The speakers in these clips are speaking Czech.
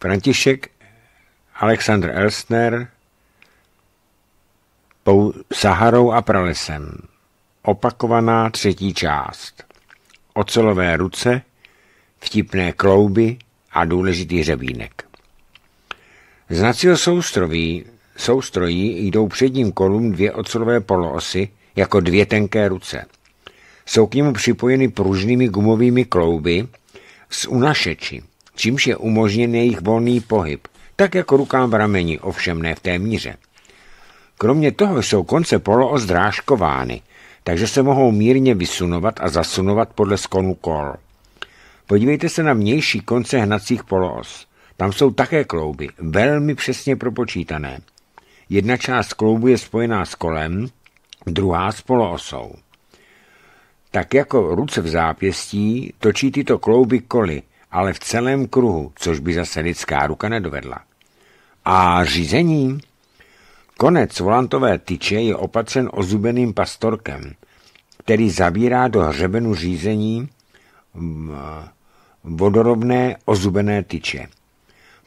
František Alexandr Elstner pou Saharou a pralesem. Opakovaná třetí část. Ocelové ruce, vtipné klouby a důležitý řebínek. Z nacího soustroví, soustrojí jdou předním kolům dvě ocelové poloosy jako dvě tenké ruce. Jsou k němu připojeny pružnými gumovými klouby s unašečím čímž je umožněn jejich volný pohyb, tak jako rukám v rameni, ovšem ne v té míře. Kromě toho jsou konce polooz drážkovány, takže se mohou mírně vysunovat a zasunovat podle skonu kol. Podívejte se na mější konce hnacích poloos. Tam jsou také klouby, velmi přesně propočítané. Jedna část kloubu je spojená s kolem, druhá s poloosou. Tak jako ruce v zápěstí točí tyto klouby koly, ale v celém kruhu, což by zase lidská ruka nedovedla. A řízení? Konec volantové tyče je opatřen ozubeným pastorkem, který zabírá do hřebenu řízení mm, eh, vodorovné ozubené tyče.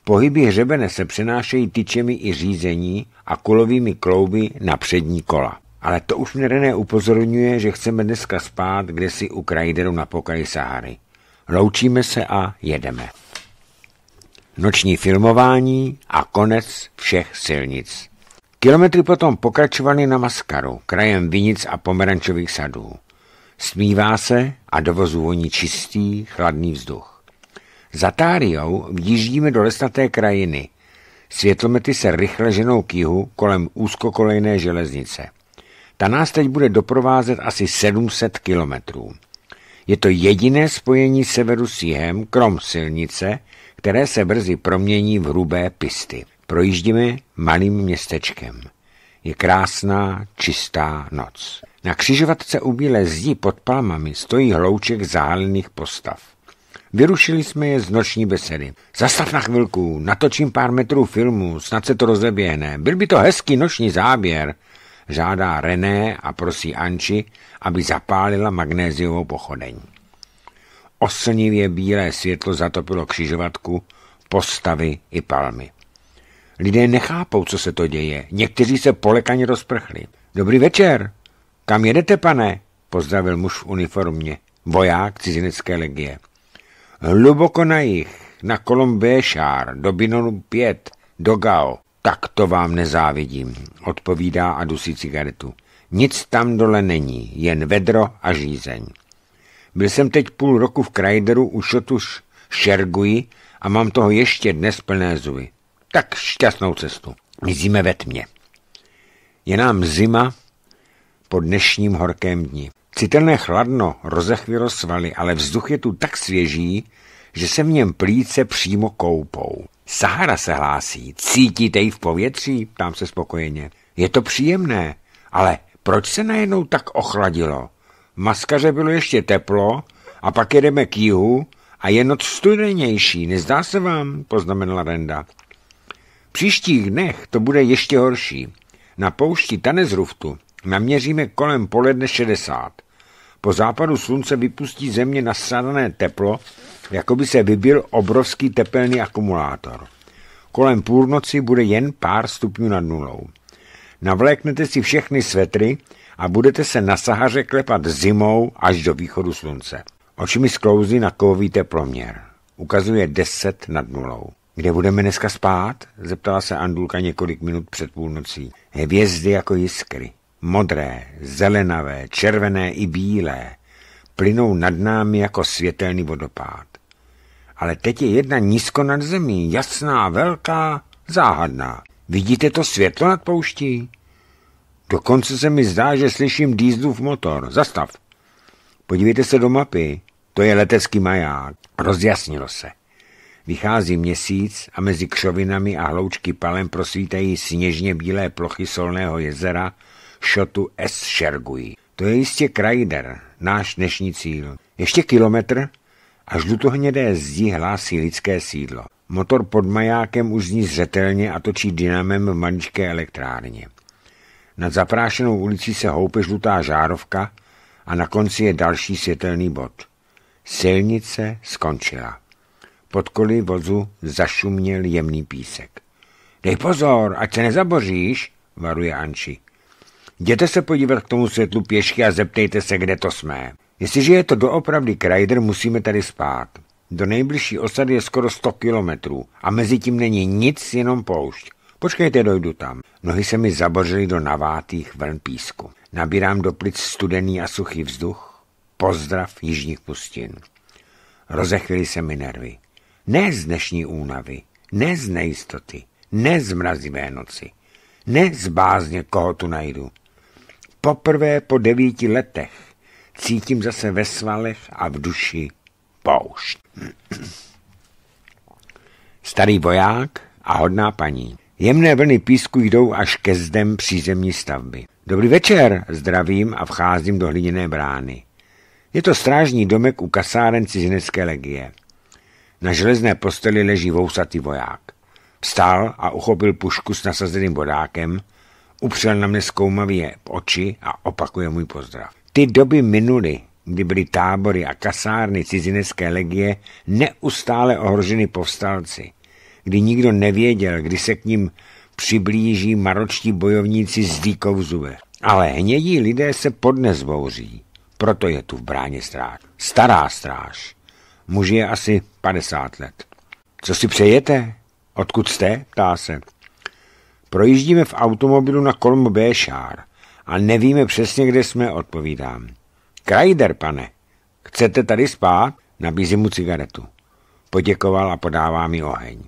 Pohyby hřebene se přenášejí tyčemi i řízení a kulovými klouby na přední kola. Ale to už mě René upozorňuje, že chceme dneska spát kde si u Krajderu na pokraji Sahary. Loučíme se a jedeme. Noční filmování a konec všech silnic. Kilometry potom pokračovaly na Maskaru, krajem vinic a pomerančových sadů. Smívá se a dovozu voní čistý, chladný vzduch. Za Táriou vjíždíme do lesnaté krajiny. Světlomety se rychle ženou k jihu kolem úzkokolejné železnice. Ta nás teď bude doprovázet asi 700 kilometrů. Je to jediné spojení severu s jihem, krom silnice, které se brzy promění v hrubé pisty. Projíždíme malým městečkem. Je krásná, čistá noc. Na křižovatce u bílé zdi pod palmami stojí hlouček zahálených postav. Vyrušili jsme je z noční besedy. Zastav na chvilku, natočím pár metrů filmu, snad se to rozeběhne. Byl by to hezký noční záběr žádá René a prosí Anči, aby zapálila magnéziovou pochodeň. Oslnivě bílé světlo zatopilo křižovatku, postavy i palmy. Lidé nechápou, co se to děje. Někteří se polekaně rozprchli. Dobrý večer. Kam jedete, pane? Pozdravil muž v uniformě. Voják cizinecké legie. Hluboko na jich, na šár do Binonu 5, do Gao. Tak to vám nezávidím, odpovídá a dusí cigaretu. Nic tam dole není, jen vedro a žízeň. Byl jsem teď půl roku v Krajderu u šotuš Šerguji a mám toho ještě dnes plné zuby. Tak šťastnou cestu. Mizíme ve tmě. Je nám zima po dnešním horkém dni. Citelné chladno rozechvilo svaly, ale vzduch je tu tak svěží, že se v něm plíce přímo koupou. Sahara se hlásí. Cítíte ji v povětří? Ptám se spokojeně. Je to příjemné, ale proč se najednou tak ochladilo? V maskaře bylo ještě teplo a pak jedeme k jihu a je noc studenější, nezdá se vám, poznamenala Renda. V příštích dnech to bude ještě horší. Na poušti Tanezruftu naměříme kolem poledne 60. Po západu slunce vypustí země nasadané teplo jako by se vybil obrovský tepelný akumulátor. Kolem půlnoci bude jen pár stupňů nad nulou. Navléknete si všechny svetry a budete se na Sahaře klepat zimou až do východu slunce. mi sklouzí na kovový teploměr. Ukazuje 10 nad nulou. Kde budeme dneska spát? zeptala se Andulka několik minut před půlnocí. Hvězdy jako jiskry. Modré, zelenavé, červené i bílé plynou nad námi jako světelný vodopád. Ale teď je jedna nízko nad zemí, jasná, velká, záhadná. Vidíte to světlo nad pouští? Dokonce se mi zdá, že slyším dýzdův motor. Zastav. Podívejte se do mapy. To je letecký maják. Rozjasnilo se. Vychází měsíc a mezi křovinami a hloučky palem prosvítají sněžně bílé plochy solného jezera šotu S. Šergují. To je jistě Krajder, náš dnešní cíl. Ještě kilometr a žlutohnědé zdi hlásí lidské sídlo. Motor pod majákem už zní zřetelně a točí dynamem v maličké elektrárně. Nad zaprášenou ulicí se houpe žlutá žárovka a na konci je další světelný bod. Silnice skončila. Pod koly vozu zašuměl jemný písek. Dej pozor, ať se nezaboříš, varuje Anči. Jděte se podívat k tomu světlu pěšky a zeptejte se, kde to jsme. Jestliže je to doopravdy krajder, musíme tady spát. Do nejbližší osady je skoro 100 kilometrů a mezi tím není nic, jenom poušť. Počkejte, dojdu tam. Nohy se mi zabořily do navátých vln písku. Nabírám do plic studený a suchý vzduch. Pozdrav jižních pustin. Rozechvily se mi nervy. Ne z dnešní únavy, ne z nejistoty, ne z mrazivé noci, ne z bázně, koho tu najdu. Poprvé po devíti letech cítím zase ve svalech a v duši poušť. Starý voják a hodná paní. Jemné vlny písku jdou až ke zdem přízemní stavby. Dobrý večer, zdravím a vcházím do hliněné brány. Je to strážní domek u kasáren cizinecké legie. Na železné posteli leží vousatý voják. Vstal a uchopil pušku s nasazeným bodákem, upřel na mě zkoumavě oči a opakuje můj pozdrav. Ty doby minuly, kdy byly tábory a kasárny cizinecké legie neustále ohroženy povstalci, kdy nikdo nevěděl, kdy se k ním přiblíží maročtí bojovníci z Díkovzube. Ale hnědí lidé se podnes bouří, proto je tu v bráně stráž. Stará stráž. Muž je asi 50 let. Co si přejete? Odkud jste? Ptá se. Projíždíme v automobilu na kolmu Béšár – a nevíme přesně, kde jsme, odpovídám. Krajder, pane, chcete tady spát? Nabízím mu cigaretu. Poděkoval a podává mi oheň.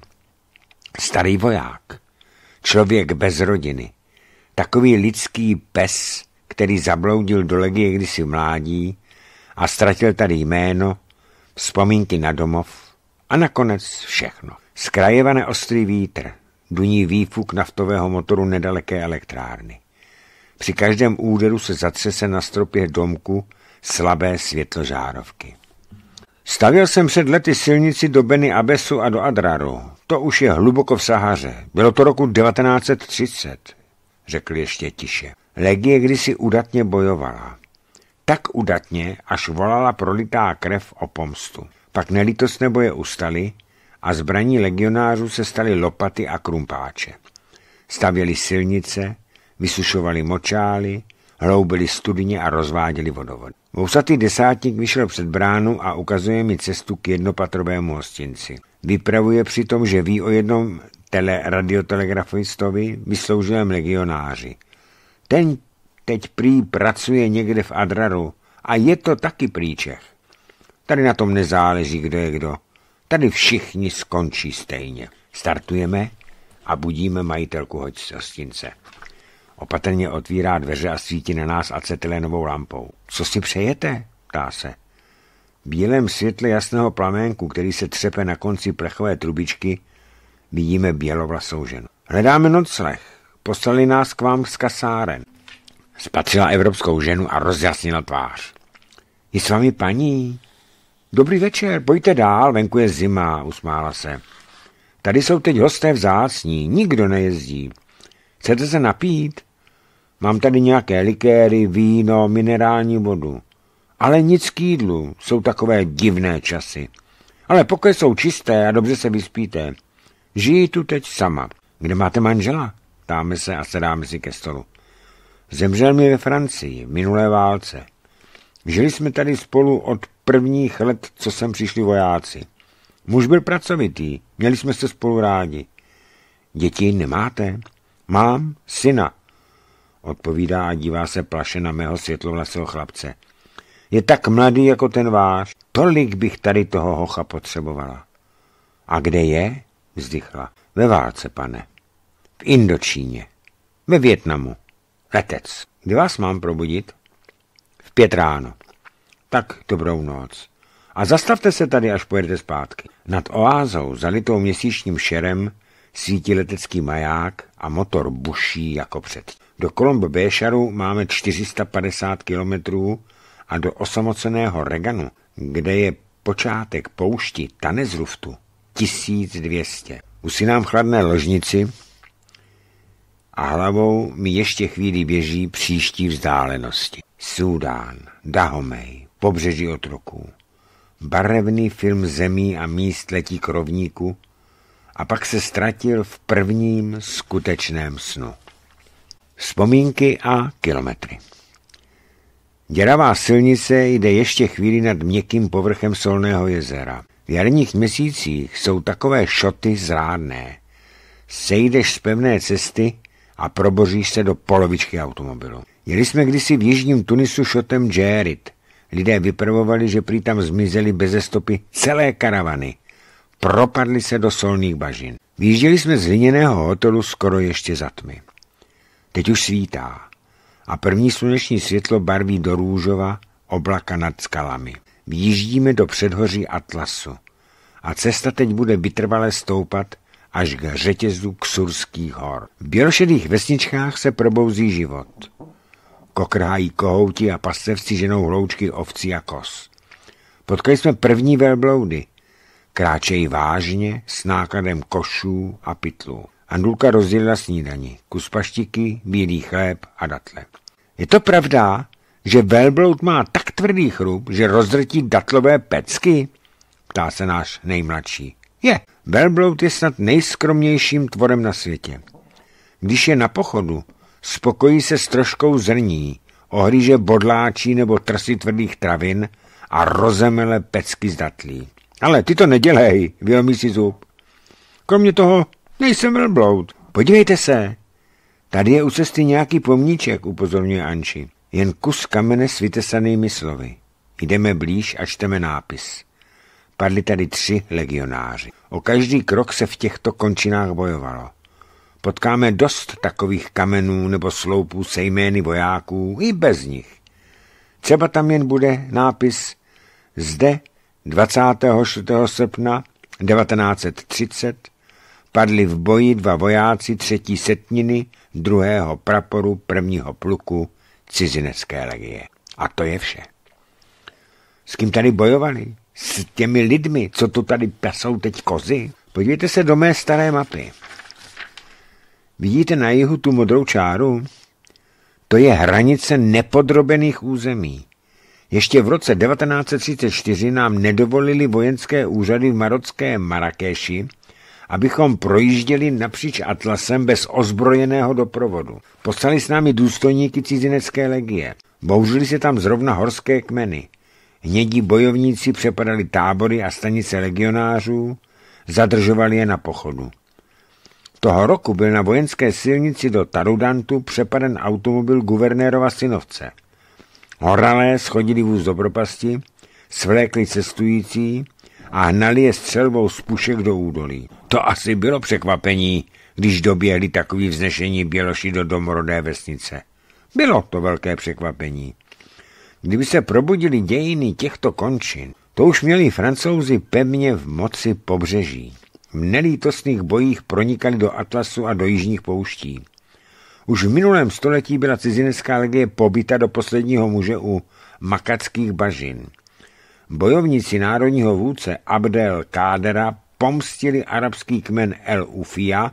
Starý voják, člověk bez rodiny, takový lidský pes, který zabloudil do legie kdysi mládí a ztratil tady jméno, vzpomínky na domov a nakonec všechno. Skrajevané ostrý vítr, duní výfuk naftového motoru nedaleké elektrárny. Při každém úderu se zatřese na stropě domku slabé světlo žárovky. Stavěl jsem před lety silnici do Beny Abesu a do Adraru. To už je hluboko v Sahaře. Bylo to roku 1930, řekl ještě tiše. Legie kdysi udatně bojovala. Tak udatně, až volala prolitá krev o pomstu. Pak nelítostné boje ustaly a zbraní legionářů se staly lopaty a krumpáče. Stavěli silnice, vysušovali močály, hloubili studně a rozváděli vodovod. Vousatý desátník vyšel před bránu a ukazuje mi cestu k jednopatrovému hostinci. Vypravuje přitom, že ví o jednom tele radiotelegrafistovi, vysloužilém legionáři. Ten teď prý pracuje někde v Adraru a je to taky prý Čech. Tady na tom nezáleží, kdo je kdo. Tady všichni skončí stejně. Startujeme a budíme majitelku hostince. Opatrně otvírá dveře a svítí na nás acetylenovou lampou. Co si přejete? ptá se. V bílém světle jasného plamenku, který se třepe na konci plechové trubičky, vidíme bělovlasou ženu. Hledáme nocleh. Poslali nás k vám z kasáren. Spatřila evropskou ženu a rozjasnila tvář. Je s vámi paní? Dobrý večer, pojďte dál, venku je zima, usmála se. Tady jsou teď hosté vzácní, nikdo nejezdí. Chcete se napít? Mám tady nějaké likéry, víno, minerální vodu. Ale nic k jídlu, jsou takové divné časy. Ale pokud jsou čisté a dobře se vyspíte, žijí tu teď sama. Kde máte manžela? Ptáme se a sedáme si ke stolu. Zemřel mi ve Francii v minulé válce. Žili jsme tady spolu od prvních let, co sem přišli vojáci. Muž byl pracovitý, měli jsme se spolu rádi. Děti nemáte? Mám syna, odpovídá a dívá se plaše na mého světlovlasého chlapce. Je tak mladý jako ten váš. Tolik bych tady toho hocha potřebovala. A kde je? Vzdychla. Ve válce, pane. V Indočíně. Ve Větnamu. Letec. Kdy vás mám probudit? V pět ráno. Tak dobrou noc. A zastavte se tady, až pojedete zpátky. Nad oázou, zalitou měsíčním šerem, svítí letecký maják a motor buší jako před. Do Kolombo Béšaru máme 450 kilometrů a do osamoceného Reganu, kde je počátek poušti Tanezruftu, 1200. Usinám chladné ložnici a hlavou mi ještě chvíli běží příští vzdálenosti. Súdán, Dahomey, pobřeží otroků. Barevný film zemí a míst letí k rovníku – a pak se ztratil v prvním skutečném snu. Vzpomínky a kilometry. Děravá silnice jde ještě chvíli nad měkkým povrchem Solného jezera. V jarních měsících jsou takové šoty zrádné. Sejdeš z pevné cesty a proboříš se do polovičky automobilu. Jeli jsme kdysi v jižním Tunisu šotem Džérit. Lidé vypravovali, že prý tam zmizely beze stopy celé karavany – Propadli se do solných bažin. Výjížděli jsme z hliněného hotelu skoro ještě za tmy. Teď už svítá a první sluneční světlo barví do růžova oblaka nad skalami. Výjíždíme do předhoří Atlasu a cesta teď bude vytrvale stoupat až k řetězu Ksurských hor. V bělošedých vesničkách se probouzí život. Kokrhají kohouti a pastevci ženou hloučky ovcí a kos. Potkali jsme první velbloudy – Kráčej vážně s nákladem košů a pytlů. Andulka rozdělila snídani, kus paštiky, bílý chléb a datle. Je to pravda, že velbloud má tak tvrdý chrup, že rozdrtí datlové pecky? Ptá se náš nejmladší. Je, velbloud je snad nejskromnějším tvorem na světě. Když je na pochodu, spokojí se s troškou zrní, ohlíže bodláčí nebo trsy tvrdých travin a rozemele pecky z datlí. Ale ty to nedělej, vylomí si zub. Kromě toho, nejsem velbloud. Podívejte se. Tady je u cesty nějaký pomníček, upozorňuje Anči. Jen kus kamene s vytesanými slovy. Jdeme blíž a čteme nápis. Padli tady tři legionáři. O každý krok se v těchto končinách bojovalo. Potkáme dost takových kamenů nebo sloupů se jmény vojáků i bez nich. Třeba tam jen bude nápis Zde 24. srpna 1930 padli v boji dva vojáci třetí setniny druhého praporu prvního pluku cizinecké legie. A to je vše. S kým tady bojovali? S těmi lidmi, co tu tady pasou teď kozy? Podívejte se do mé staré mapy. Vidíte na jihu tu modrou čáru? To je hranice nepodrobených území. Ještě v roce 1934 nám nedovolili vojenské úřady v marocké Marrakeši, abychom projížděli napříč Atlasem bez ozbrojeného doprovodu. Poslali s námi důstojníky cizinecké legie. Bouřili se tam zrovna horské kmeny. Hnědí bojovníci přepadali tábory a stanice legionářů, zadržovali je na pochodu. Toho roku byl na vojenské silnici do Tarudantu přepaden automobil guvernérova synovce – Horalé schodili vůz do propasti, svlékli cestující a hnali je střelbou z pušek do údolí. To asi bylo překvapení, když doběhli takový vznešení Běloši do domorodé vesnice. Bylo to velké překvapení. Kdyby se probudili dějiny těchto končin, to už měli francouzi pevně v moci pobřeží. V nelítostných bojích pronikali do Atlasu a do jižních pouští. Už v minulém století byla cizinecká legie pobyta do posledního muže u makackých bažin. Bojovníci národního vůdce Abdel Kádera pomstili arabský kmen El Ufia,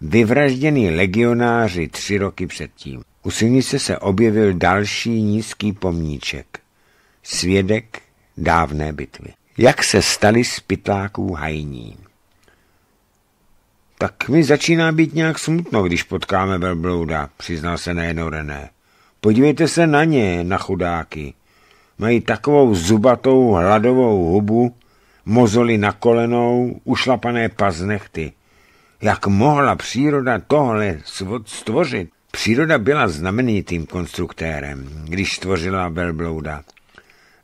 vyvražděný legionáři tři roky předtím. U silnice se objevil další nízký pomníček. Svědek dávné bitvy. Jak se stali z pytláků hajním? Tak mi začíná být nějak smutno, když potkáme velblouda, přiznal se nejenom René. Podívejte se na ně, na chudáky. Mají takovou zubatou hladovou hubu, mozoli na kolenou, ušlapané paznechty. Jak mohla příroda tohle stvořit? Příroda byla znamenitým konstruktérem, když stvořila velblouda.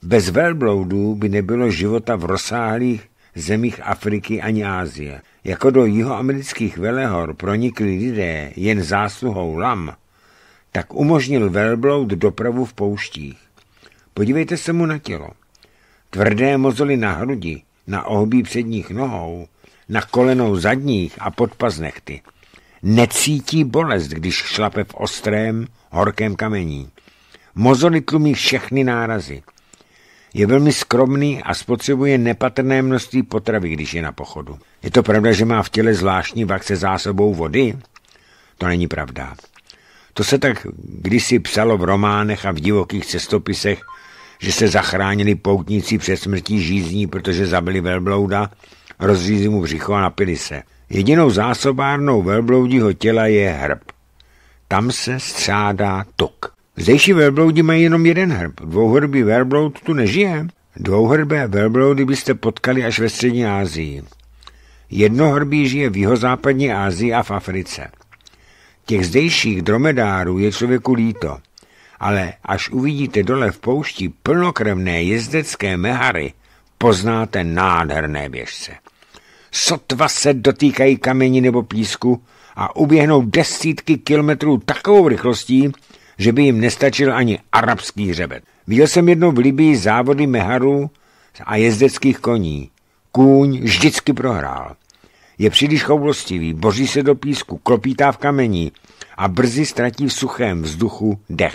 Bez velbloudů by nebylo života v rozsáhlých zemích Afriky ani Ázie jako do jihoamerických velehor pronikli lidé jen zásluhou lam, tak umožnil velbloud dopravu v pouštích. Podívejte se mu na tělo. Tvrdé mozoly na hrudi, na ohobí předních nohou, na kolenou zadních a podpaz nechty. Necítí bolest, když šlape v ostrém, horkém kamení. Mozoly tlumí všechny nárazy – je velmi skromný a spotřebuje nepatrné množství potravy, když je na pochodu. Je to pravda, že má v těle zvláštní vak se zásobou vody? To není pravda. To se tak kdysi psalo v románech a v divokých cestopisech, že se zachránili poutníci před smrtí žízní, protože zabili velblouda, rozřízli mu břicho a napili se. Jedinou zásobárnou velbloudího těla je hrb. Tam se střádá tok. Zdejší velbloudi mají jenom jeden hrb. Dvouhrbý velbloud tu nežije. Dvouhrbé velbloudy byste potkali až ve střední Asii. Jednohrbý žije v jihozápadní Asii a v Africe. Těch zdejších dromedárů je člověku líto, ale až uvidíte dole v poušti plnokrevné jezdecké mehary, poznáte nádherné běžce. Sotva se dotýkají kamení nebo písku a uběhnou desítky kilometrů takovou rychlostí, že by jim nestačil ani arabský řebet. Viděl jsem jednou v Libii závody meharů a jezdeckých koní. Kůň vždycky prohrál. Je příliš choulostivý, boří se do písku, klopítá v kamení a brzy ztratí v suchém vzduchu dech.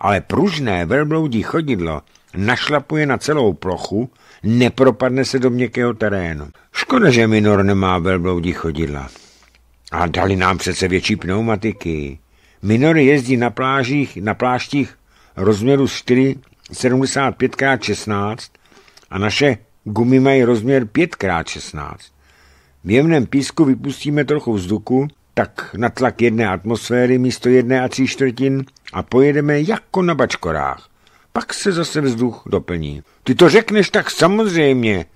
Ale pružné velbloudí chodidlo našlapuje na celou plochu, nepropadne se do měkkého terénu. Škoda, že Minor nemá velbloudí chodidla. A dali nám přece větší pneumatiky. Minory jezdí na plážích, na pláštích rozměru 4, 75x16 a naše gumy mají rozměr 5x16. V jemném písku vypustíme trochu vzduchu, tak na tlak jedné atmosféry místo jedné a tří čtvrtin a pojedeme jako na bačkorách. Pak se zase vzduch doplní. Ty to řekneš tak samozřejmě,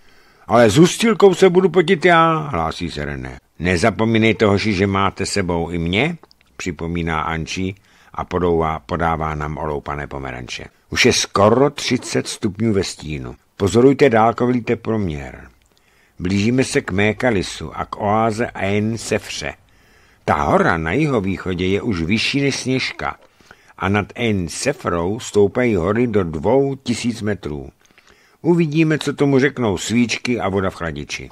ale s hustilkou se budu potit já, hlásí se René. Nezapomínej toho, že máte sebou i mě, připomíná Anči a podouvá, podává nám oloupané pomeranče. Už je skoro 30 stupňů ve stínu. Pozorujte dálkový teploměr. Blížíme se k Mékalisu a k oáze Ain Sefře. Ta hora na východě je už vyšší než sněžka a nad Ain Sefrou stoupají hory do dvou tisíc metrů. Uvidíme, co tomu řeknou svíčky a voda v chladiči.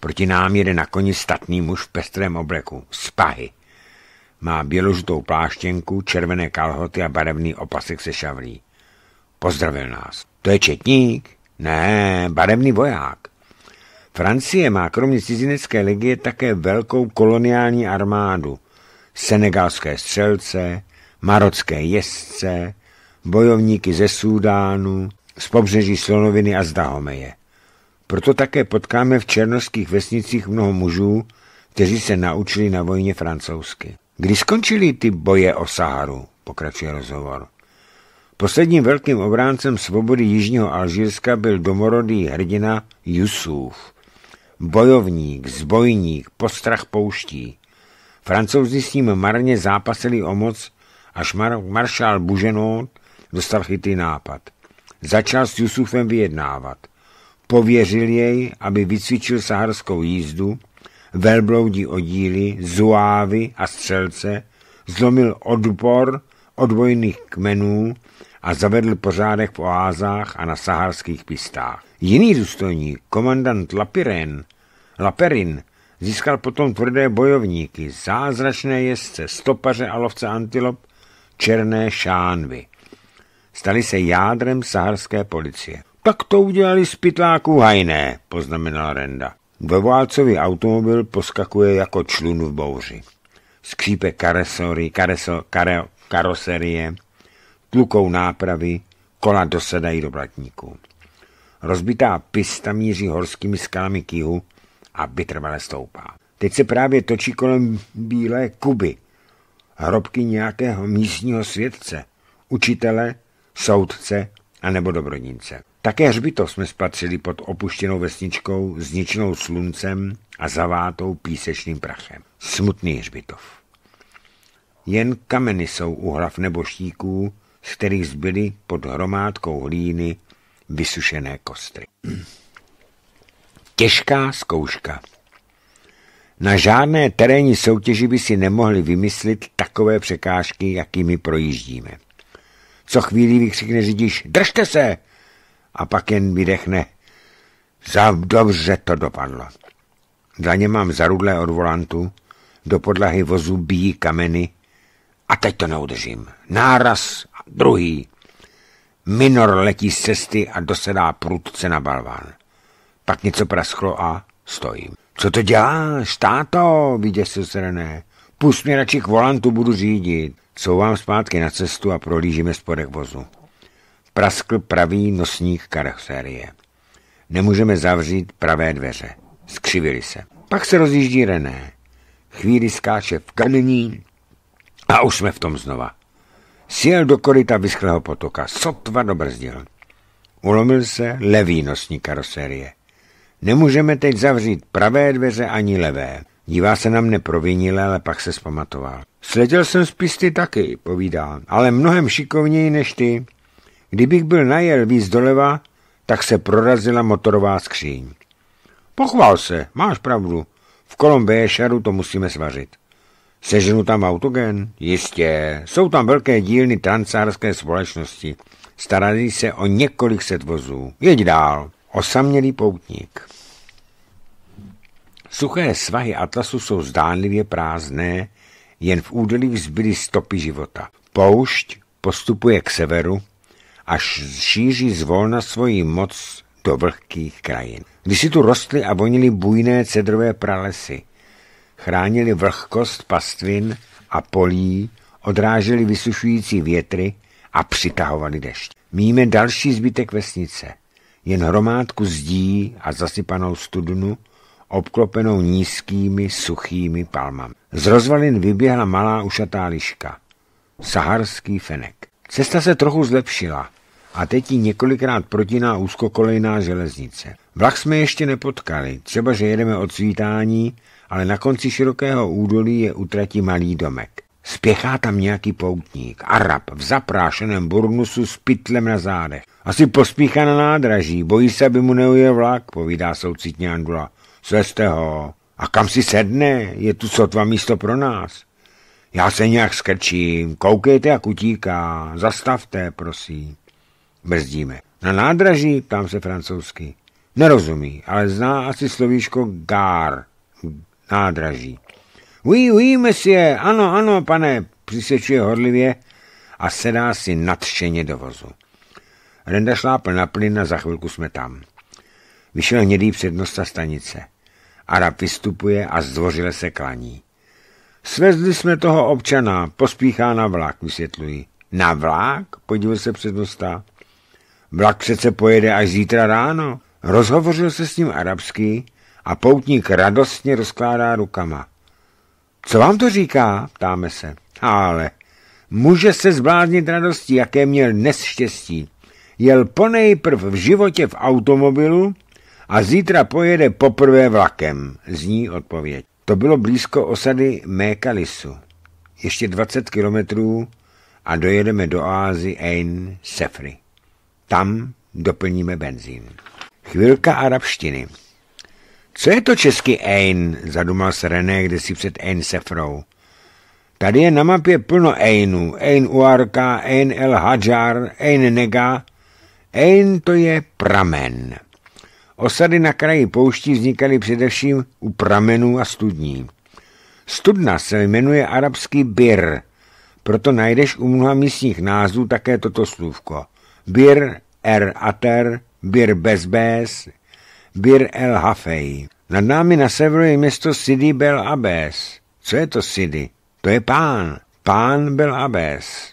Proti nám jede na koni statný muž v pestrém obleku. Spahy. Má běložitou pláštěnku, červené kalhoty a barevný opasek se šavlí. Pozdravil nás. To je četník? Ne, barevný voják. Francie má kromě cizinecké legie také velkou koloniální armádu. Senegalské střelce, marocké jezdce, bojovníky ze Súdánu, z pobřeží Slonoviny a z Dahomeje. Proto také potkáme v černovských vesnicích mnoho mužů, kteří se naučili na vojně francouzsky. Kdy skončily ty boje o Saharu, pokračuje rozhovor. Posledním velkým obráncem svobody Jižního Alžírska byl domorodý hrdina Jusuf. Bojovník, zbojník, postrach pouští. Francouzi s ním marně zápasili o moc, až mar- maršál Buženot dostal chytý nápad. Začal s Jusufem vyjednávat. Pověřil jej, aby vycvičil saharskou jízdu, velbloudí odíly, zuávy a střelce, zlomil odpor odbojných kmenů a zavedl pořádek v oázách a na saharských pistách. Jiný důstojník, komandant Lapiren, Laperin, získal potom tvrdé bojovníky, zázračné jezdce, stopaře a lovce antilop, černé šánvy. Stali se jádrem saharské policie. Tak to udělali z pytláků hajné, poznamenal Renda. Ve válcový automobil poskakuje jako člun v bouři. Skřípe karesory, kareso, kare, karoserie, tlukou nápravy, kola dosedají do blatníku. Rozbitá pista míří horskými skalami k jihu a vytrvale stoupá. Teď se právě točí kolem bílé Kuby, hrobky nějakého místního světce, učitele, soudce a nebo dobrodince. Také hřbitov jsme spatřili pod opuštěnou vesničkou, zničenou sluncem a zavátou písečným prachem. Smutný hřbitov. Jen kameny jsou u hlav neboštíků, z kterých zbyly pod hromádkou hlíny vysušené kostry. Těžká zkouška. Na žádné terénní soutěži by si nemohli vymyslit takové překážky, jakými projíždíme. Co chvíli vykřikne řidič, držte se, a pak jen vydechne. Za dobře to dopadlo. Dlaně mám zarudlé od volantu, do podlahy vozu bíjí kameny a teď to neudržím. Náraz, druhý. Minor letí z cesty a dosedá prudce na balván. Pak něco prasklo a stojím. Co to děláš, táto? Vyděsil se René. Pust mě radši k volantu, budu řídit. Souvám zpátky na cestu a prolížíme spodek vozu praskl pravý nosník karoserie. Nemůžeme zavřít pravé dveře. Skřivili se. Pak se rozjíždí René. Chvíli skáče v kamení a už jsme v tom znova. Sjel do koryta vyschlého potoka. Sotva dobrzdil. Ulomil se levý nosník karoserie. Nemůžeme teď zavřít pravé dveře ani levé. Dívá se na mne provinile, ale pak se zpamatoval. Sleděl jsem z ty taky, povídá, ale mnohem šikovněji než ty. Kdybych byl najel víc doleva, tak se prorazila motorová skříň. Pochval se, máš pravdu. V kolom šaru to musíme svařit. Seženu tam autogen? Jistě. Jsou tam velké dílny transárské společnosti. Starají se o několik set vozů. Jeď dál. Osamělý poutník. Suché svahy Atlasu jsou zdánlivě prázdné, jen v údolích zbyly stopy života. Poušť postupuje k severu, až šíří zvolna svoji moc do vlhkých krajin. Když si tu rostly a vonily bujné cedrové pralesy, chránili vlhkost pastvin a polí, odráželi vysušující větry a přitahovali dešť. Míme další zbytek vesnice, jen hromádku zdí a zasypanou studnu, obklopenou nízkými, suchými palmami. Z rozvalin vyběhla malá ušatá liška, saharský fenek. Cesta se trochu zlepšila, a teď ji několikrát protíná úzkokolejná železnice. Vlak jsme ještě nepotkali, třeba že jedeme od svítání, ale na konci širokého údolí je utratí malý domek. Spěchá tam nějaký poutník, Arab v zaprášeném burnusu s pytlem na zádech. Asi pospíchá na nádraží, bojí se, aby mu neuje vlak, povídá soucitně Andula. Sveste ho. A kam si sedne? Je tu sotva místo pro nás. Já se nějak skrčím, koukejte, jak utíká. Zastavte, prosím. Brzdíme. Na nádraží? Ptám se francouzsky. Nerozumí, ale zná asi slovíčko gár. Nádraží. Oui, oui, monsieur, ano, ano, pane, přisvědčuje horlivě a sedá si nadšeně do vozu. Renda šlápl na plyn a za chvilku jsme tam. Vyšel hnědý přednosta stanice. Arab vystupuje a zdvořile se klaní. Svezli jsme toho občana, pospíchá na vlak, vysvětluji. Na vlak? Podívej se přednosta. Vlak přece pojede až zítra ráno. Rozhovořil se s ním arabský a poutník radostně rozkládá rukama. Co vám to říká? ptáme se. Ale může se zbláznit radostí, jaké měl dnes štěstí. Jel ponejprv v životě v automobilu a zítra pojede poprvé vlakem, zní odpověď. To bylo blízko osady Mekalisu. Ještě 20 kilometrů a dojedeme do oázy Ein Sefri. Tam doplníme benzín. Chvilka arabštiny. Co je to česky Ein? Zadumal se René si před Ein Sefrou. Tady je na mapě plno Einů. Ein Uarka, Ein El Hajar, Ein Nega. Ein to je pramen. Osady na kraji pouští vznikaly především u pramenů a studní. Studna se jmenuje arabský bir, proto najdeš u mnoha místních názvů také toto slůvko – Bir er Ater, Bir Bezbés, Bir el Hafej. Nad námi na severu je město Sidi Bel Abes. Co je to Sidi? To je pán. Pán Bel Abes.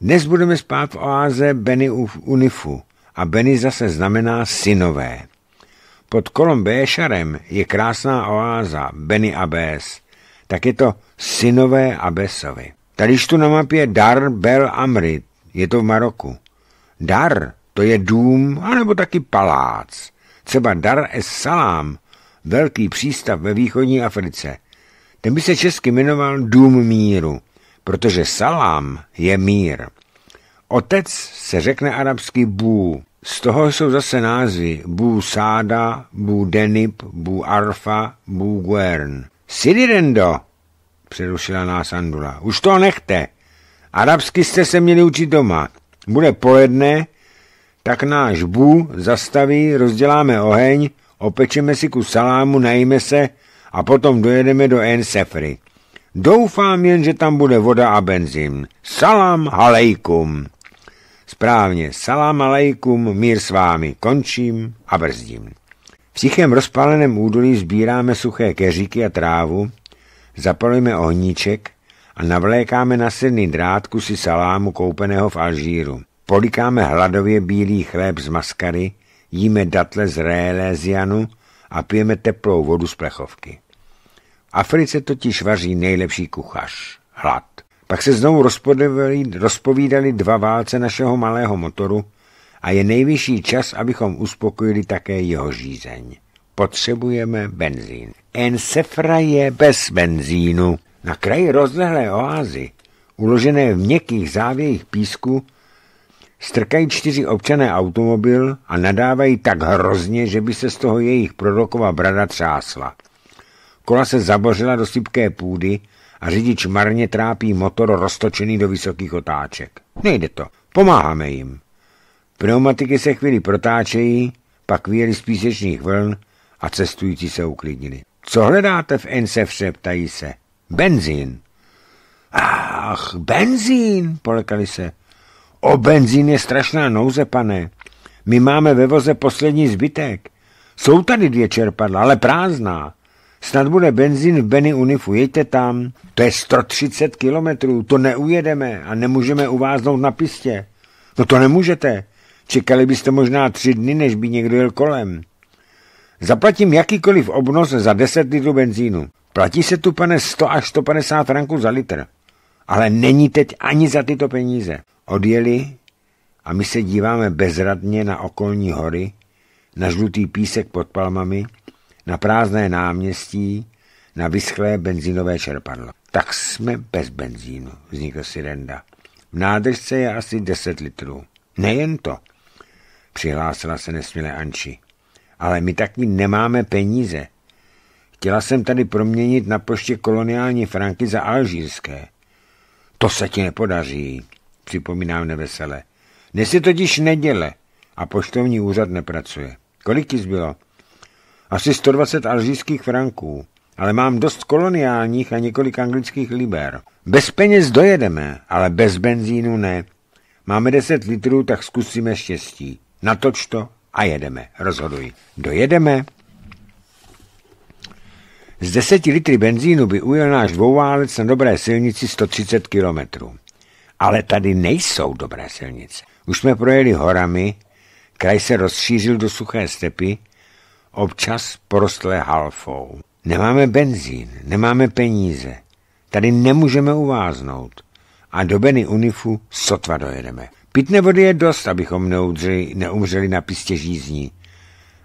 Dnes budeme spát v oáze Beny Unifu a Beny zase znamená synové. Pod kolom Béšarem je krásná oáza Beny Abes. Tak je to synové Abesovi. Tadyž tu na mapě Dar Bel Amrit. Je to v Maroku. Dar to je dům, anebo taky palác. Třeba Dar es Salam, velký přístav ve východní Africe. Ten by se česky jmenoval Dům míru, protože Salam je mír. Otec se řekne arabsky Bů. Z toho jsou zase názvy Bů Sáda, Bů Denib, Bů Arfa, Bů Guern. Sidirendo, přerušila nás Andula, už to nechte. Arabsky jste se měli učit doma. Bude poledne, tak náš bu zastaví, rozděláme oheň, opečeme si ku salámu, najíme se a potom dojedeme do Ensefry. Doufám jen, že tam bude voda a benzín. Salam alejkum. Správně, salam alejkum, mír s vámi. Končím a brzdím. V tichém rozpáleném údolí sbíráme suché keříky a trávu, zapalujeme ohníček a navlékáme na silný drát kusy salámu koupeného v Alžíru. Polikáme hladově bílý chléb z maskary, jíme datle z rélézianu a pijeme teplou vodu z plechovky. V Africe totiž vaří nejlepší kuchař – hlad. Pak se znovu rozpovídali dva válce našeho malého motoru a je nejvyšší čas, abychom uspokojili také jeho žízeň. Potřebujeme benzín. En sefra je bez benzínu. Na kraji rozlehlé oázy, uložené v měkkých závějích písku, strkají čtyři občané automobil a nadávají tak hrozně, že by se z toho jejich prorokova brada třásla. Kola se zabořila do sypké půdy a řidič marně trápí motor roztočený do vysokých otáček. Nejde to. Pomáháme jim. Pneumatiky se chvíli protáčejí, pak vyjeli z písečných vln a cestující se uklidnili. Co hledáte v Ensefře, ptají se. Benzín. Ach, benzín, polekali se. O benzín je strašná nouze, pane. My máme ve voze poslední zbytek. Jsou tady dvě čerpadla, ale prázdná. Snad bude benzín v Benny Unifu, jeďte tam. To je 130 kilometrů, to neujedeme a nemůžeme uváznout na pistě. No to nemůžete. Čekali byste možná tři dny, než by někdo jel kolem. Zaplatím jakýkoliv obnos za 10 litrů benzínu. Platí se tu, pane, 100 až 150 franků za litr. Ale není teď ani za tyto peníze. Odjeli a my se díváme bezradně na okolní hory, na žlutý písek pod palmami, na prázdné náměstí, na vyschlé benzínové čerpadlo. Tak jsme bez benzínu, vznikl si Renda. V nádržce je asi 10 litrů. Nejen to, přihlásila se nesměle Anči. Ale my taky nemáme peníze. Chtěla jsem tady proměnit na poště koloniální franky za alžírské. To se ti nepodaří, připomínám nevesele. Dnes je totiž neděle a poštovní úřad nepracuje. Kolik ti zbylo? Asi 120 alžírských franků, ale mám dost koloniálních a několik anglických liber. Bez peněz dojedeme, ale bez benzínu ne. Máme 10 litrů, tak zkusíme štěstí. Natoč to a jedeme, rozhoduj. Dojedeme? Z deseti litry benzínu by ujel náš dvouválec na dobré silnici 130 kilometrů. Ale tady nejsou dobré silnice. Už jsme projeli horami, kraj se rozšířil do suché stepy, občas porostlé halfou. Nemáme benzín, nemáme peníze. Tady nemůžeme uváznout. A do Beny Unifu sotva dojedeme. Pitné vody je dost, abychom neudřeli, neumřeli na pistě žízní.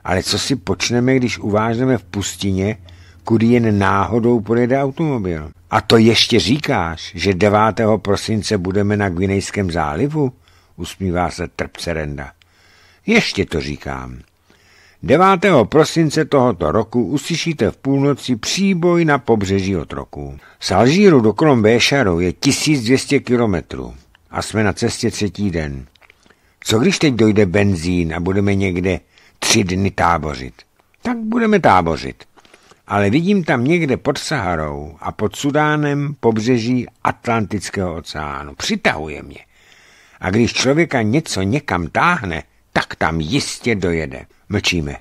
Ale co si počneme, když uvážeme v pustině kudy jen náhodou pojede automobil. A to ještě říkáš, že 9. prosince budeme na Gvinejském zálivu? Usmívá se trpce Renda. Ještě to říkám. 9. prosince tohoto roku uslyšíte v půlnoci příboj na pobřeží otroků. Z Alžíru do Kolombéšaru je 1200 kilometrů a jsme na cestě třetí den. Co když teď dojde benzín a budeme někde tři dny tábořit? Tak budeme tábořit ale vidím tam někde pod Saharou a pod Sudánem pobřeží Atlantického oceánu. Přitahuje mě. A když člověka něco někam táhne, tak tam jistě dojede. Mlčíme.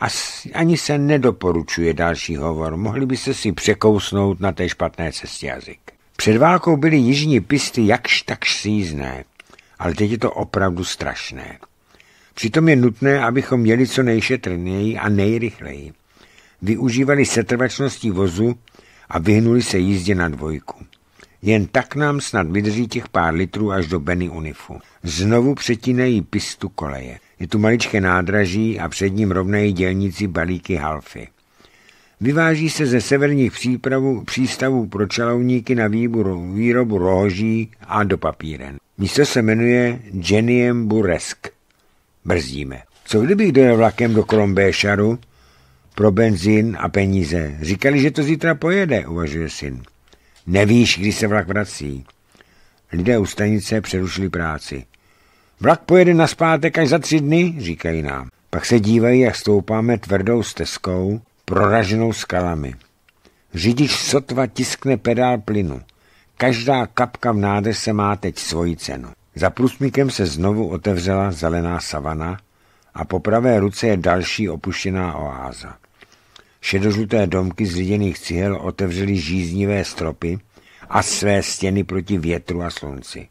A ani se nedoporučuje další hovor. Mohli by se si překousnout na té špatné cestě jazyk. Před válkou byly jižní pisty jakž takž sízné, ale teď je to opravdu strašné. Přitom je nutné, abychom měli co nejšetrněji a nejrychleji využívali setrvačnosti vozu a vyhnuli se jízdě na dvojku. Jen tak nám snad vydrží těch pár litrů až do Benny Unifu. Znovu přetínají pistu koleje. Je tu maličké nádraží a před ním rovnají dělníci balíky halfy. Vyváží se ze severních přípravu, přístavů pro čalovníky na výboru, výrobu rohoží a do papíren. Místo se jmenuje Jeniem Buresk. Brzdíme. Co kdybych dojel vlakem do Kolombéšaru, pro benzín a peníze. Říkali, že to zítra pojede, uvažuje syn. Nevíš, kdy se vlak vrací. Lidé u stanice přerušili práci. Vlak pojede na zpátek až za tři dny, říkají nám. Pak se dívají, jak stoupáme tvrdou stezkou, proraženou skalami. Řidič sotva tiskne pedál plynu. Každá kapka v nádrž se má teď svoji cenu. Za průsmíkem se znovu otevřela zelená savana a po pravé ruce je další opuštěná oáza. Šedožluté domky z liděných cihel otevřely žíznivé stropy a své stěny proti větru a slunci.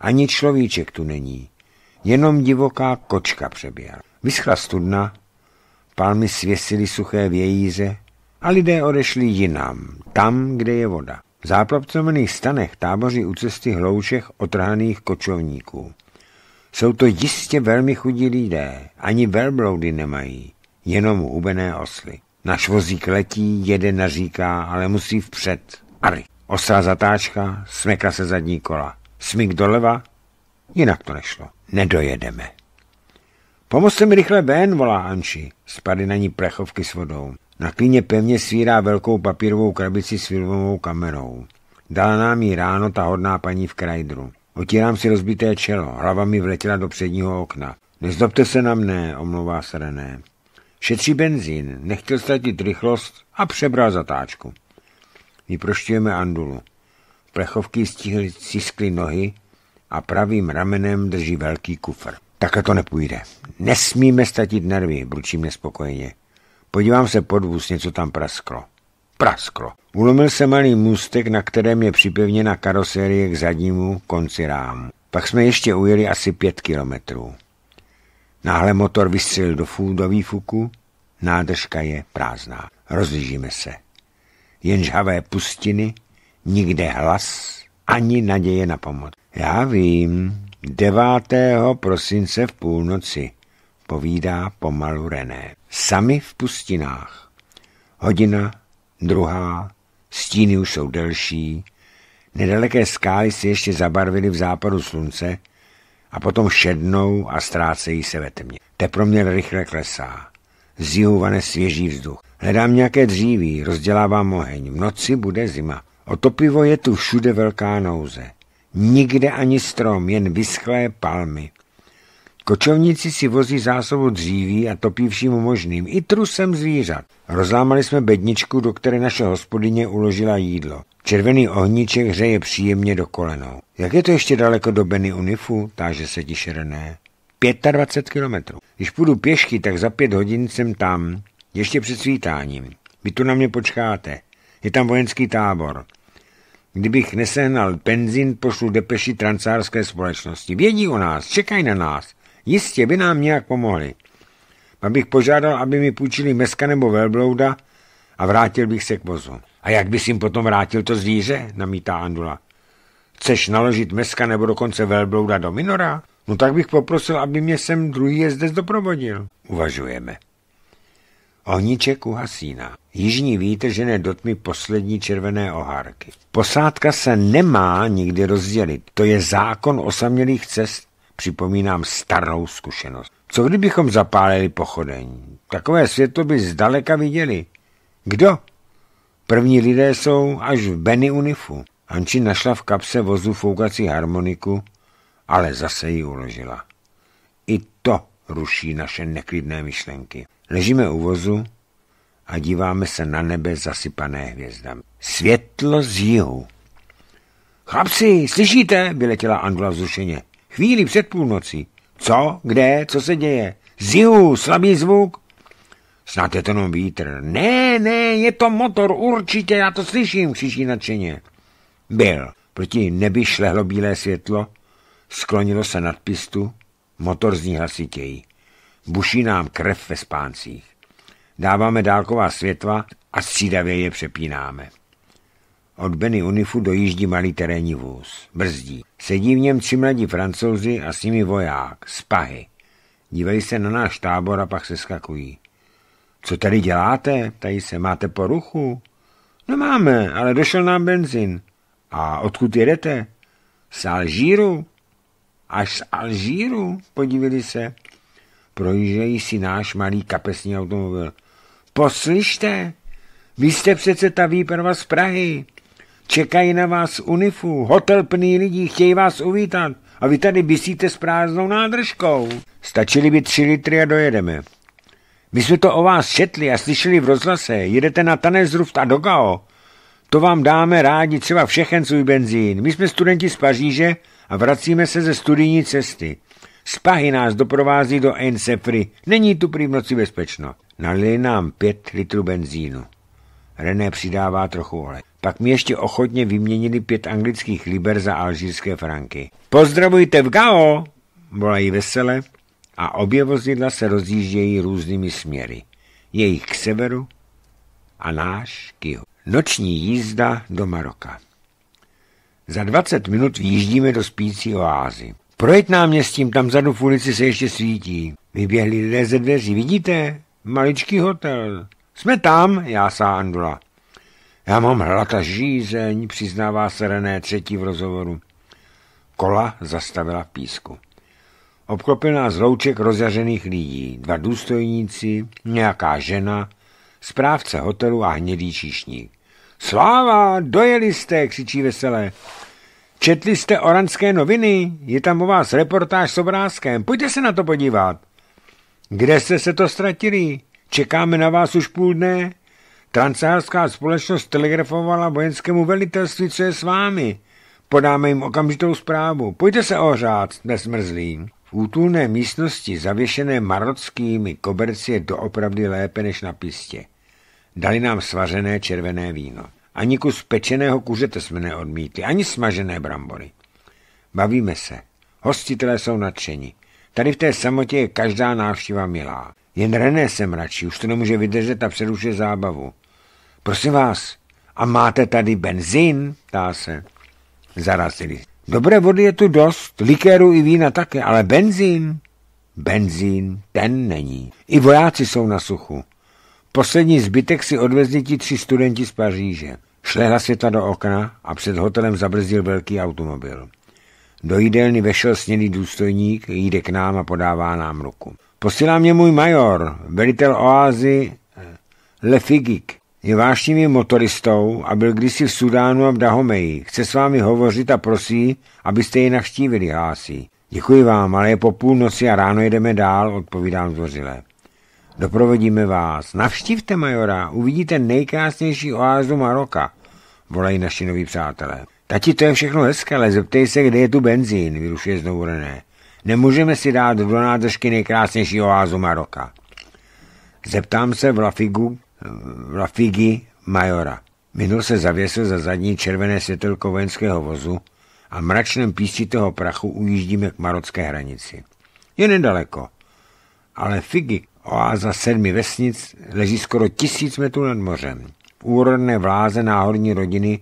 Ani človíček tu není, jenom divoká kočka přeběhla. Vyschla studna, palmy svěsily suché vějíře a lidé odešli jinam, tam, kde je voda. V záplavcovaných stanech táboří u cesty hloučech otrhaných kočovníků. Jsou to jistě velmi chudí lidé, ani velbloudy nemají, jenom hubené osly. Na vozík letí, jeden naříká, ale musí vpřed. Ary. Ostrá zatáčka, smeka se zadní kola. Smyk doleva, jinak to nešlo. Nedojedeme. Pomozte mi rychle ven, volá Anči. Spady na ní plechovky s vodou. Na klíně pevně svírá velkou papírovou krabici s filmovou kamerou. Dala nám ji ráno ta hodná paní v krajdru. Otírám si rozbité čelo, hlava mi vletěla do předního okna. Nezdobte se na mne, omlouvá se René. Šetří benzín, nechtěl ztratit rychlost a přebral zatáčku. Vyprošťujeme Andulu. Plechovky stihly ciskly nohy a pravým ramenem drží velký kufr. Takhle to nepůjde. Nesmíme ztratit nervy, bručím nespokojeně. Podívám se pod vůz, něco tam prasklo. Prasklo. Ulomil se malý můstek, na kterém je připevněna karoserie k zadnímu konci rámu. Pak jsme ještě ujeli asi pět kilometrů. Náhle motor vystřelil do, fů, do výfuku, nádržka je prázdná. Rozlížíme se. Jen žhavé pustiny, nikde hlas, ani naděje na pomoc. Já vím, 9. prosince v půlnoci, povídá pomalu René. Sami v pustinách. Hodina, druhá, stíny už jsou delší, nedaleké skály se ještě zabarvily v západu slunce, a potom šednou a ztrácejí se ve tmě. Teproměr rychle klesá. Z jihu vane svěží vzduch. Hledám nějaké dříví, rozdělávám oheň. V noci bude zima. O to pivo je tu všude velká nouze. Nikde ani strom, jen vyschlé palmy. Kočovníci si vozí zásobu dříví a topí vším možným, i trusem zvířat. Rozlámali jsme bedničku, do které naše hospodyně uložila jídlo. Červený ohníček hřeje příjemně do kolenou. Jak je to ještě daleko do Beny Unifu, táže se ti šerené. 25 kilometrů. Když půjdu pěšky, tak za pět hodin jsem tam, ještě před svítáním. Vy tu na mě počkáte. Je tam vojenský tábor. Kdybych nesehnal penzin, pošlu depeši transárské společnosti. Vědí o nás, čekají na nás. Jistě by nám nějak pomohli. Pak bych požádal, aby mi půjčili meska nebo velblouda a vrátil bych se k vozu. A jak bys jim potom vrátil to zvíře? namítá Andula. Chceš naložit meska nebo dokonce velblouda do minora? No tak bych poprosil, aby mě sem druhý jezdec doprovodil. Uvažujeme. Ohníček Hasína. Jižní vítr žene do tmy poslední červené ohárky. Posádka se nemá nikdy rozdělit. To je zákon osamělých cest připomínám starou zkušenost. Co kdybychom zapálili pochodeň? Takové světlo by zdaleka viděli. Kdo? První lidé jsou až v Benny Unifu. Anči našla v kapse vozu foukací harmoniku, ale zase ji uložila. I to ruší naše neklidné myšlenky. Ležíme u vozu a díváme se na nebe zasypané hvězdami. Světlo z jihu. Chlapci, slyšíte? Vyletěla Angela zrušeně. Chvíli před půlnocí. Co? Kde? Co se děje? Zihu, slabý zvuk. Snad je to jenom vítr. Ne, ne, je to motor, určitě, já to slyším, křičí nadšeně. Byl. Proti nebi šlehlo bílé světlo, sklonilo se nad pistu, motor zní hlasitěji. Buší nám krev ve spáncích. Dáváme dálková světla a střídavě je přepínáme. Od Benny Unifu dojíždí malý terénní vůz. Brzdí. Sedí v něm tři mladí francouzi a s nimi voják. Spahy. Dívají se na náš tábor a pak se skakují. Co tady děláte? Tady se. Máte poruchu? Nemáme, no ale došel nám benzin. A odkud jedete? Z Alžíru. Až z Alžíru, podívili se. Projížejí si náš malý kapesní automobil. Poslyšte, vy jste přece ta výprava z Prahy. Čekají na vás unifu, hotel plný lidí, chtějí vás uvítat a vy tady vysíte s prázdnou nádržkou. Stačili by tři litry a dojedeme. My jsme to o vás četli a slyšeli v rozhlase, jedete na tanec a do Gao. To vám dáme rádi třeba všechen svůj benzín. My jsme studenti z Paříže a vracíme se ze studijní cesty. Spahy nás doprovází do Ensefry. Není tu prý v noci bezpečno. Nalili nám pět litrů benzínu. René přidává trochu oleje. Pak mi ještě ochotně vyměnili pět anglických liber za alžírské franky. Pozdravujte v Gao! Volají vesele a obě vozidla se rozjíždějí různými směry. Jejich k severu a náš k jihu. Noční jízda do Maroka. Za 20 minut výjíždíme do spící oázy. Projet náměstím, tam zadu v ulici se ještě svítí. Vyběhli lidé ze dveří, vidíte? Maličký hotel. Jsme tam, já sá Andula. Já mám hlad a žízeň, přiznává se René třetí v rozhovoru. Kola zastavila v písku. Obklopil nás louček rozjařených lidí, dva důstojníci, nějaká žena, správce hotelu a hnědý číšník. Sláva, dojeli jste, křičí veselé. Četli jste oranské noviny? Je tam u vás reportáž s obrázkem. Pojďte se na to podívat. Kde jste se to ztratili? Čekáme na vás už půl dne. Kancelářská společnost telegrafovala vojenskému velitelství, co je s vámi. Podáme jim okamžitou zprávu. Pojďte se ohřát, nesmrzlí. V útulné místnosti zavěšené marockými koberci je doopravdy lépe než na pistě. Dali nám svařené červené víno. Ani kus pečeného kuřete jsme neodmítli, ani smažené brambory. Bavíme se. Hostitelé jsou nadšení. Tady v té samotě je každá návštěva milá. Jen René se mračí, už to nemůže vydržet a přerušuje zábavu. Prosím vás, a máte tady benzín? Ptá se. Zarazili. Dobré vody je tu dost, likéru i vína také, ale benzín? Benzín, ten není. I vojáci jsou na suchu. Poslední zbytek si odvezli ti tři studenti z Paříže. Šlehla světa do okna a před hotelem zabrzdil velký automobil. Do jídelny vešel snědý důstojník, jde k nám a podává nám ruku. Posílá mě můj major, velitel oázy eh, Lefigik. Je vášnivým motoristou a byl kdysi v Sudánu a v Dahomeji. Chce s vámi hovořit a prosí, abyste ji navštívili, hlásí. Děkuji vám, ale je po půlnoci a ráno jedeme dál, odpovídám zvořile. Doprovodíme vás. Navštívte majora, uvidíte nejkrásnější oázu Maroka, volají naši noví přátelé. Tati, to je všechno hezké, ale zeptej se, kde je tu benzín, vyrušuje znovu René. Nemůžeme si dát do nádržky nejkrásnější oázu Maroka. Zeptám se v Lafigu, Rafigi Majora. Minul se zavěsil za zadní červené světelko vojenského vozu a mračném písčitého prachu ujíždíme k marocké hranici. Je nedaleko, ale Figi, oáza sedmi vesnic, leží skoro tisíc metrů nad mořem. V úrodné vláze náhorní rodiny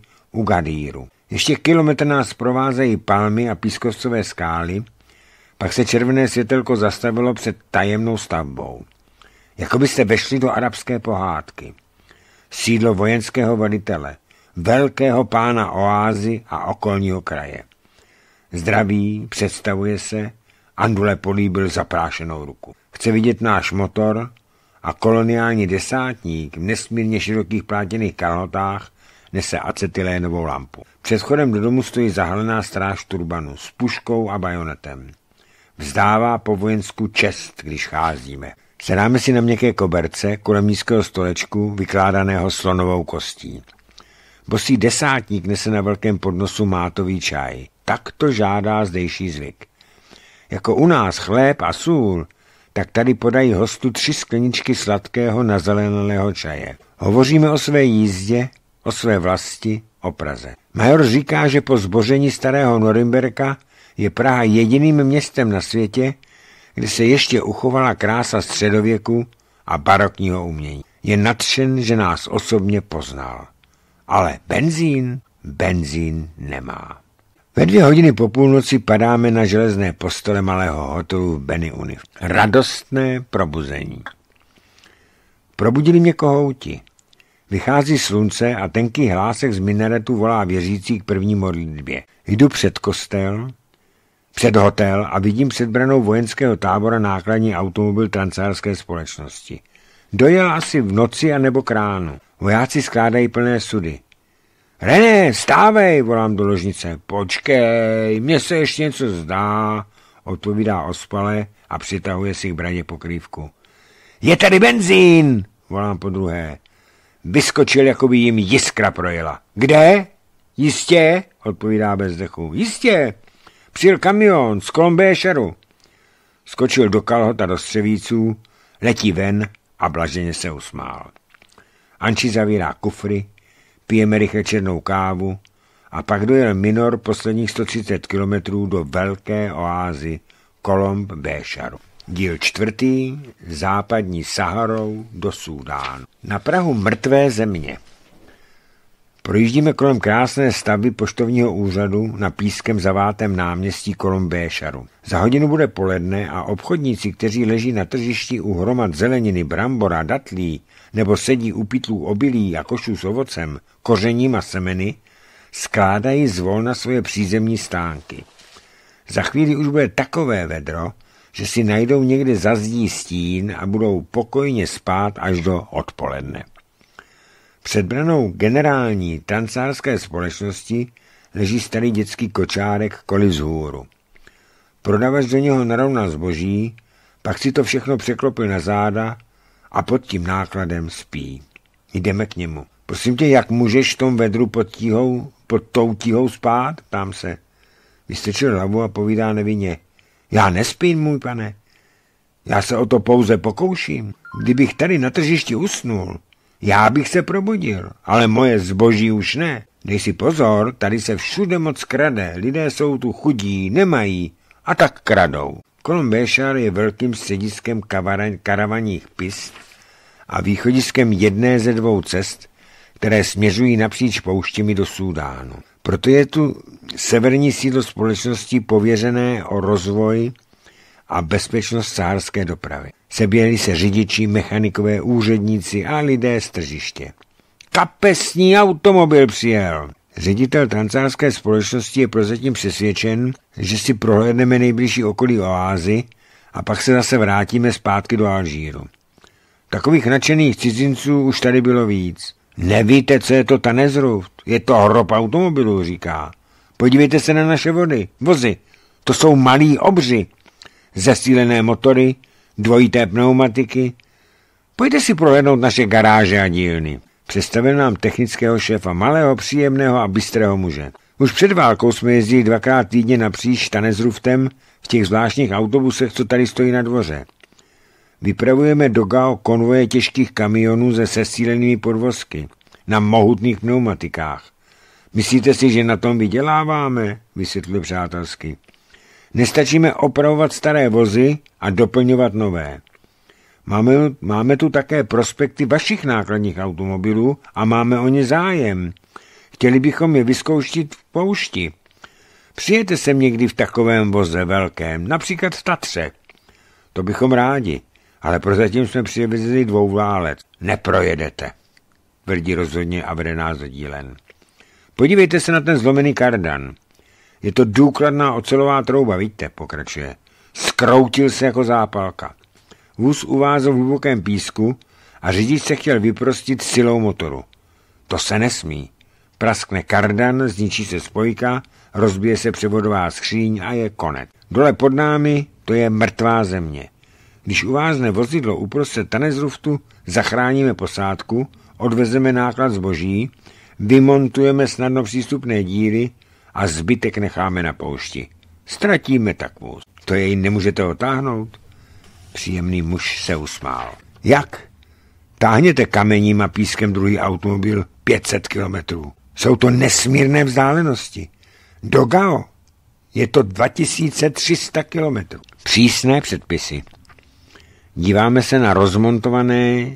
Gadíru. Ještě kilometr nás provázejí palmy a pískovcové skály, pak se červené světelko zastavilo před tajemnou stavbou. Jako byste vešli do arabské pohádky. Sídlo vojenského velitele, velkého pána oázy a okolního kraje. Zdraví, představuje se, Andule políbil zaprášenou ruku. Chce vidět náš motor a koloniální desátník v nesmírně širokých plátěných kalhotách nese acetylénovou lampu. Před chodem do domu stojí zahalená stráž turbanu s puškou a bajonetem. Vzdává po vojensku čest, když cházíme. Sedáme si na měkké koberce kolem nízkého stolečku vykládaného slonovou kostí. Bosý desátník nese na velkém podnosu mátový čaj. Tak to žádá zdejší zvyk. Jako u nás chléb a sůl, tak tady podají hostu tři skleničky sladkého nazeleného čaje. Hovoříme o své jízdě, o své vlasti, o Praze. Major říká, že po zboření starého Norimberka je Praha jediným městem na světě, kde se ještě uchovala krása středověku a barokního umění. Je nadšen, že nás osobně poznal. Ale benzín, benzín nemá. Ve dvě hodiny po půlnoci padáme na železné postele malého hotelu v Benny Unif. Radostné probuzení. Probudili mě kohouti. Vychází slunce a tenký hlásek z minaretu volá věřící k první modlitbě. Jdu před kostel, před hotel a vidím před branou vojenského tábora nákladní automobil transárské společnosti. Dojel asi v noci a nebo kránu. Vojáci skládají plné sudy. René, stávej, volám do ložnice. Počkej, mně se ještě něco zdá, odpovídá ospale a přitahuje si k braně pokrývku. Je tady benzín, volám po druhé. Vyskočil, jako by jim jiskra projela. Kde? Jistě, odpovídá bezdechu. Jistě, Přijel kamion z Kolombéšeru. Skočil do kalhota do střevíců, letí ven a blaženě se usmál. Anči zavírá kufry, pijeme rychle černou kávu a pak dojel Minor posledních 130 kilometrů do velké oázy Kolomb Béšaru. Díl čtvrtý, západní Saharou do Súdánu. Na Prahu mrtvé země. Projíždíme kolem krásné stavby poštovního úřadu na pískem zavátém náměstí kolem Béšaru. Za hodinu bude poledne a obchodníci, kteří leží na tržišti u hromad zeleniny, brambora, datlí nebo sedí u pitlů obilí a košů s ovocem, kořením a semeny, skládají zvolna svoje přízemní stánky. Za chvíli už bude takové vedro, že si najdou někde za stín a budou pokojně spát až do odpoledne. Před branou generální transárské společnosti leží starý dětský kočárek koli z hůru. Prodavač do něho narovnal zboží, pak si to všechno překlopil na záda a pod tím nákladem spí. Jdeme k němu. Prosím tě, jak můžeš v tom vedru pod, tíhou, pod tou tíhou spát? Ptám se. Vystečil hlavu a povídá nevinně. Já nespím, můj pane. Já se o to pouze pokouším. Kdybych tady na tržišti usnul, já bych se probudil, ale moje zboží už ne. Dej si pozor, tady se všude moc krade, lidé jsou tu chudí, nemají a tak kradou. Kolem je velkým střediskem karavaních pist a východiskem jedné ze dvou cest, které směřují napříč pouštěmi do Súdánu. Proto je tu severní sídlo společnosti pověřené o rozvoj a bezpečnost sárské dopravy. Seběli se řidiči, mechanikové úředníci a lidé z tržiště. Kapesní automobil přijel! Ředitel transářské společnosti je prozatím přesvědčen, že si prohlédneme nejbližší okolí oázy a pak se zase vrátíme zpátky do Alžíru. Takových nadšených cizinců už tady bylo víc. Nevíte, co je to Tanezruft? Je to hrob automobilů, říká. Podívejte se na naše vody, vozy. To jsou malí obři. Zesílené motory, dvojité pneumatiky. Pojďte si prohlédnout naše garáže a dílny. Představil nám technického šéfa, malého, příjemného a bystrého muže. Už před válkou jsme jezdili dvakrát týdně na příš s ruftem v těch zvláštních autobusech, co tady stojí na dvoře. Vypravujeme do Gao konvoje těžkých kamionů se sesílenými podvozky na mohutných pneumatikách. Myslíte si, že na tom vyděláváme? Vysvětlil přátelsky. Nestačíme opravovat staré vozy a doplňovat nové. Máme, máme tu také prospekty vašich nákladních automobilů a máme o ně zájem. Chtěli bychom je vyzkoušet v poušti. Přijete sem někdy v takovém voze velkém, například v Tatře. To bychom rádi, ale prozatím jsme přivezli dvou válec. Neprojedete, tvrdí rozhodně nás zadílen. Podívejte se na ten zlomený kardan. Je to důkladná ocelová trouba, víte, pokračuje. Skroutil se jako zápalka. Vůz uvázl v hlubokém písku a řidič se chtěl vyprostit silou motoru. To se nesmí. Praskne kardan, zničí se spojka, rozbije se převodová skříň a je konec. Dole pod námi to je mrtvá země. Když uvázne vozidlo uprostřed tanezruftu, zachráníme posádku, odvezeme náklad zboží, vymontujeme snadno přístupné díry a zbytek necháme na poušti. Ztratíme tak vůz. To jej nemůžete otáhnout? Příjemný muž se usmál. Jak? Táhněte kamením a pískem druhý automobil 500 kilometrů. Jsou to nesmírné vzdálenosti. Do Gao je to 2300 kilometrů. Přísné předpisy. Díváme se na rozmontované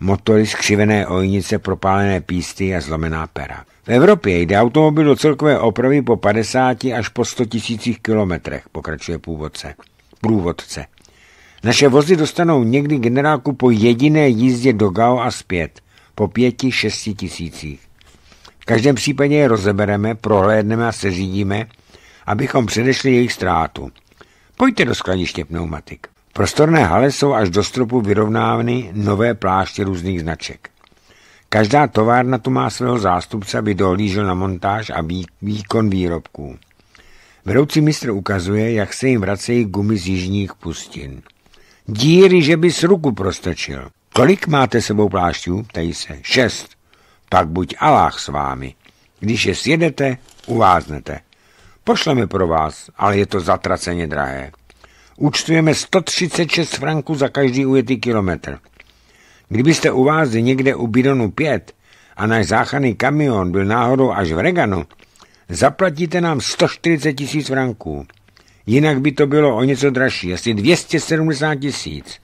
motory skřivené ojnice, propálené písty a zlomená pera. V Evropě jde automobil do celkové opravy po 50 až po 100 tisících kilometrech, pokračuje původce, průvodce. Naše vozy dostanou někdy generálku po jediné jízdě do Gao a zpět, po pěti, šesti tisících. V každém případě je rozebereme, prohlédneme a seřídíme, abychom předešli jejich ztrátu. Pojďte do skladiště pneumatik. prostorné hale jsou až do stropu vyrovnávny nové pláště různých značek. Každá továrna tu má svého zástupce, aby dohlížel na montáž a výkon výrobků. Vedoucí mistr ukazuje, jak se jim vracejí gumy z jižních pustin. Díry, že bys ruku prostočil. Kolik máte sebou plášťů? Ptají se. Šest. Tak buď Allah s vámi. Když je sjedete, uváznete. Pošleme pro vás, ale je to zatraceně drahé. Účtujeme 136 franků za každý ujetý kilometr. Kdybyste u vás někde u bidonu 5 a náš záchranný kamion byl náhodou až v Reganu, zaplatíte nám 140 tisíc franků. Jinak by to bylo o něco dražší, asi 270 tisíc.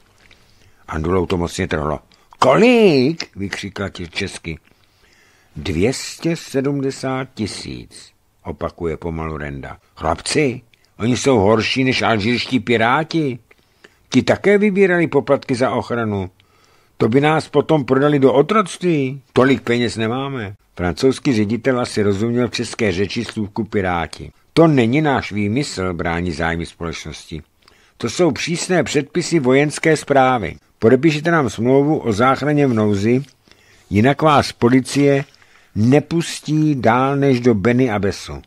Andulou to mocně trhlo. Kolik? vykřikla česky. 270 tisíc, opakuje pomalu Renda. Chlapci, oni jsou horší než alžírští piráti. Ti také vybírali poplatky za ochranu. To by nás potom prodali do otroctví. Tolik peněz nemáme. Francouzský ředitel asi rozuměl v české řeči slůvku piráti. To není náš výmysl, brání zájmy společnosti. To jsou přísné předpisy vojenské zprávy. Podepíšete nám smlouvu o záchraně v nouzi, jinak vás policie nepustí dál než do Beny Abesu.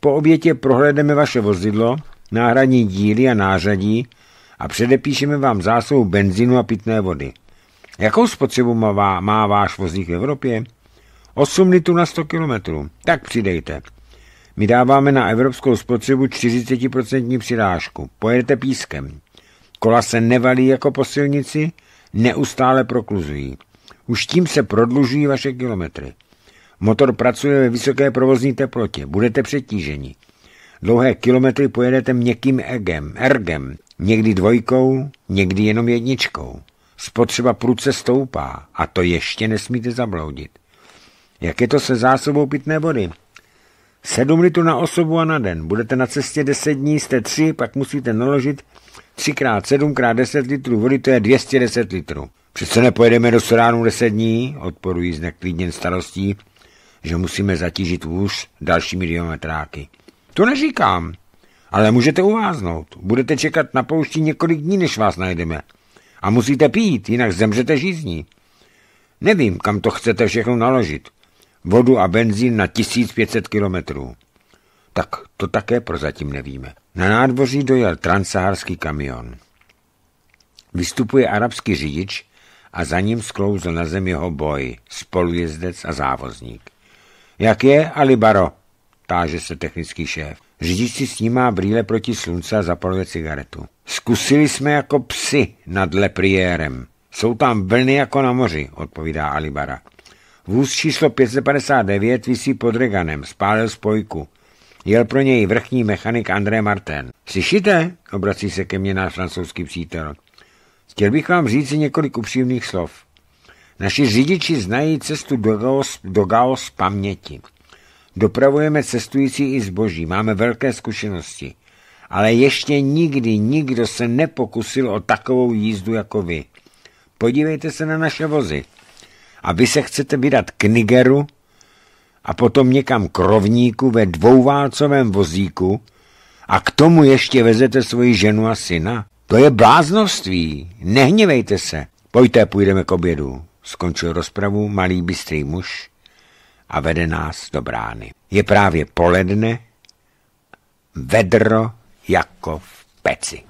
Po obětě prohlédneme vaše vozidlo, náhradní díly a nářadí a předepíšeme vám zásobu benzínu a pitné vody. Jakou spotřebu má, má váš vozík v Evropě? 8 litrů na 100 km. Tak přidejte. My dáváme na evropskou spotřebu 40% přirážku. Pojedete pískem. Kola se nevalí jako po silnici, neustále prokluzují. Už tím se prodlužují vaše kilometry. Motor pracuje ve vysoké provozní teplotě, budete přetíženi. Dlouhé kilometry pojedete měkkým egem, ergem, někdy dvojkou, někdy jenom jedničkou. Spotřeba pruce stoupá a to ještě nesmíte zabloudit. Jak je to se zásobou pitné vody? 7 litrů na osobu a na den. Budete na cestě 10 dní, jste 3, pak musíte naložit 3 x 7 x 10 litrů vody, to je 210 litrů. Přece nepojedeme do soránu 10 dní, odporují neklidněn starostí, že musíme zatížit vůz dalšími diometráky. To neříkám, ale můžete uváznout. Budete čekat na poušti několik dní, než vás najdeme. A musíte pít, jinak zemřete žízní. Nevím, kam to chcete všechno naložit. Vodu a benzín na 1500 kilometrů. Tak to také prozatím nevíme. Na nádvoří dojel transsaharský kamion. Vystupuje arabský řidič a za ním sklouzl na zem jeho boj, spolujezdec a závozník. Jak je, Alibaro? Táže se technický šéf. Řidič si snímá brýle proti slunce a zapaluje cigaretu. Zkusili jsme jako psy nad Lepriérem. Jsou tam vlny jako na moři, odpovídá Alibara. Vůz číslo 559 visí pod Reganem, spálil spojku. Jel pro něj vrchní mechanik André Martin. Slyšíte? Obrací se ke mně náš francouzský přítel. Chtěl bych vám říct několik upřímných slov. Naši řidiči znají cestu do Gaos, do Gaos paměti. Dopravujeme cestující i zboží, máme velké zkušenosti. Ale ještě nikdy nikdo se nepokusil o takovou jízdu jako vy. Podívejte se na naše vozy. A vy se chcete vydat k Nigeru a potom někam k rovníku ve dvouválcovém vozíku a k tomu ještě vezete svoji ženu a syna? To je bláznoství. Nehněvejte se. Pojďte, půjdeme k obědu. Skončil rozpravu malý bystrý muž a vede nás do brány. Je právě poledne, vedro jako v peci.